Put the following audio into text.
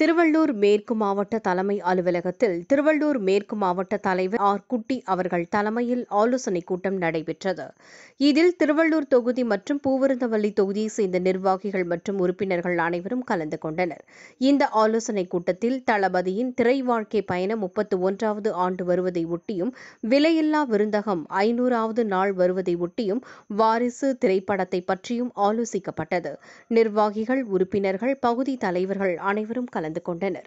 திருவள்ளூர் மேற்கு மாவட்ட தலைமை அலுவலகத்தில் திருவள்ளூர் மேற்கு மாவட்ட தலைவர் ஆர் குட்டி அவர்கள் தலைமையில் ஆலோசனைக் கூட்டம் நடைபெற்றது இதில் திருவள்ளூர் தொகுதி மற்றும் பூவிருந்தவல்லி தொகுதியை சேர்ந்த நிர்வாகிகள் மற்றும் உறுப்பினர்கள் அனைவரும் கலந்து கொண்டனர் இந்த ஆலோசனைக் கூட்டத்தில் தளபதியின் திரை வாழ்க்கை பயணம் முப்பத்து ஒன்றாவது ஆண்டு வருவதை ஒட்டியும் விலையில்லா விருந்தகம் ஐநூறாவது நாள் வருவதை ஒட்டியும் வாரிசு திரைப்படத்தை பற்றியும் ஆலோசிக்கப்பட்டது நிர்வாகிகள் உறுப்பினர்கள் பகுதி தலைவர்கள் அனைவரும் கலந்து கலந்து கொண்டனர்